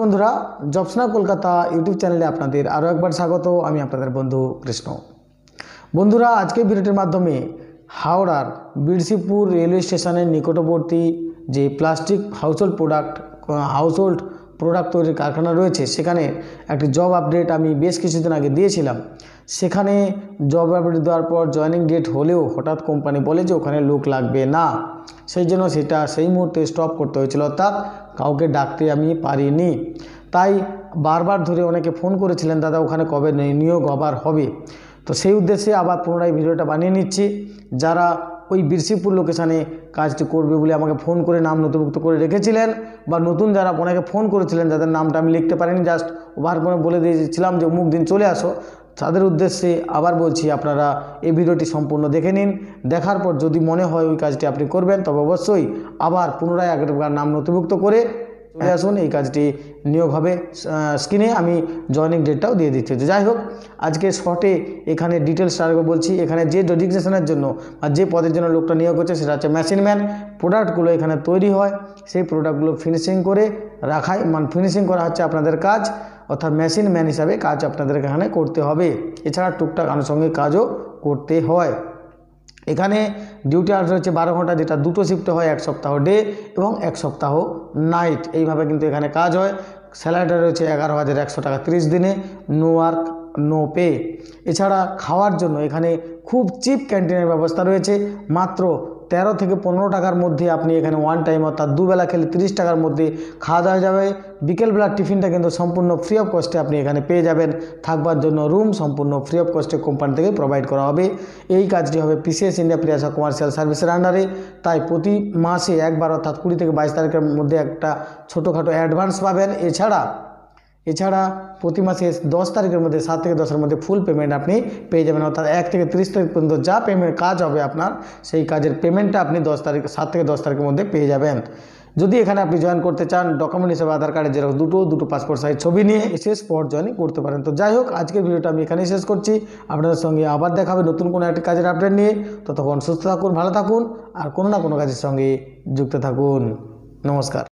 বন্ধুরা জবসনা কলকাতা ইউটিউব চ্যানেলে আপনাদের আরও একবার স্বাগত আমি আপনাদের বন্ধু কৃষ্ণ বন্ধুরা আজকে ভিডিওটির মাধ্যমে হাওড়ার বিরসিপুর রেলওয়ে স্টেশনের নিকটবর্তী যে plastic household product household product তৈরির কারখানা রয়েছে সেখানে একটি জব আপডেট আমি বেশ কিছুদিন আগে দিয়েছিলাম সেখানে জব আপডেট দেওয়ার পর জয়নিং ডেট হলেও হঠাৎ কোম্পানি বলে যে ওখানে লোক লাগবে না সেই জন্য সেটা সেই মুহূর্তে স্টপ করতে হয়েছিল অর্থাৎ কাউকে ডাকতে আমি পারিনি তাই বারবার ধরে অনেকে ফোন করেছিলেন দাদা ওখানে কবে নিয়োগ আবার হবে তো সেই উদ্দেশ্যে আবার পুনরায় ভিডিওটা বানিয়ে নিচ্ছি যারা ওই বীরশিবপুর লোকেশানে কাজটি করবে বলে আমাকে ফোন করে নাম নথিভুক্ত করে রেখেছিলেন বা নতুন যারা ওনাকে ফোন করেছিলেন যাদের নামটা আমি লিখতে পারিনি জাস্ট ওভার ফোনে বলে দিয়েছিলাম যে অমুক দিন চলে আসো তাদের উদ্দেশ্যে আবার বলছি আপনারা এই ভিডিওটি সম্পূর্ণ দেখে নিন দেখার পর যদি মনে হয় ওই কাজটি আপনি করবেন তবে অবশ্যই আবার পুনরায় আগের নাম নথিভুক্ত করে চলে আসুন এই কাজটি নিয়োগ হবে স্ক্রিনে আমি জয়নিং ডেটটাও দিয়ে দিচ্ছি যাই হোক আজকে শর্টে এখানে ডিটেলস আরও বলছি এখানে যে ডেডিকেশনের জন্য আর যে পদের জন্য লোকটা নিয়োগ করছে সেটা হচ্ছে মেশিন ম্যান প্রোডাক্টগুলো এখানে তৈরি হয় সেই প্রোডাক্টগুলো ফিনিশিং করে রাখাই মানে ফিনিশিং করা হচ্ছে আপনাদের কাজ অর্থাৎ মেশিন ম্যান হিসাবে কাজ আপনাদের এখানে করতে হবে এছাড়া টুকটাক আনুষঙ্গিক কাজও করতে হয় এখানে ডিউটি আওয়ার্স হচ্ছে বারো ঘন্টা যেটা দুটো শিফটে হয় এক সপ্তাহ ডে এবং এক সপ্তাহ নাইট এইভাবে কিন্তু এখানে কাজ হয় স্যালারিটা রয়েছে এগারো হাজার একশো টাকা ত্রিশ দিনে নো ওয়ার্ক নো পে এছাড়া খাওয়ার জন্য এখানে খুব চিপ ক্যান্টিনের ব্যবস্থা রয়েছে মাত্র তেরো থেকে পনেরো টাকার মধ্যে আপনি এখানে ওয়ান টাইম অর্থাৎ দুবেলা খেলে তিরিশ টাকার মধ্যে খাওয়া দাওয়া যাবে বিকেলবেলার টিফিনটা কিন্তু সম্পূর্ণ ফ্রি অফ কস্টে আপনি এখানে পেয়ে যাবেন থাকবার জন্য রুম সম্পূর্ণ ফ্রি অফ কস্টে কোম্পানি থেকে প্রোভাইড করা হবে এই কাজটি হবে পিসিএস ইন্ডিয়া প্রিয়াসা কমার্শিয়াল সার্ভিসের আন্ডারে তাই প্রতি মাসে একবার অর্থাৎ কুড়ি থেকে বাইশ তারিখের মধ্যে একটা ছোটোখাটো অ্যাডভান্স পাবেন এছাড়া এছাড়া প্রতি মাসে দশ তারিখের মধ্যে সাত থেকে দশের মধ্যে ফুল পেমেন্ট আপনি পেয়ে যাবেন অর্থাৎ এক থেকে ত্রিশ তারিখ পর্যন্ত যা পেমেন্ট কাজ হবে আপনার সেই কাজের পেমেন্টটা আপনি দশ তারিখ সাত থেকে দশ তারিখের মধ্যে পেয়ে যাবেন যদি এখানে আপনি জয়েন করতে চান ডকুমেন্ট হিসেবে আধার কার্ডের জেরক্স দুটো দুটো পাসপোর্ট সাইজ ছবি নিয়ে এসে স্পট জয়েন করতে পারেন তো যাই হোক আজকের ভিডিওটা আমি এখানেই শেষ করছি আপনাদের সঙ্গে আবার দেখা হবে নতুন কোনো একটি কাজের আপডেট নিয়ে ততক্ষণ সুস্থ থাকুন ভালো থাকুন আর কোনো না কোনো কাজের সঙ্গে যুক্ত থাকুন নমস্কার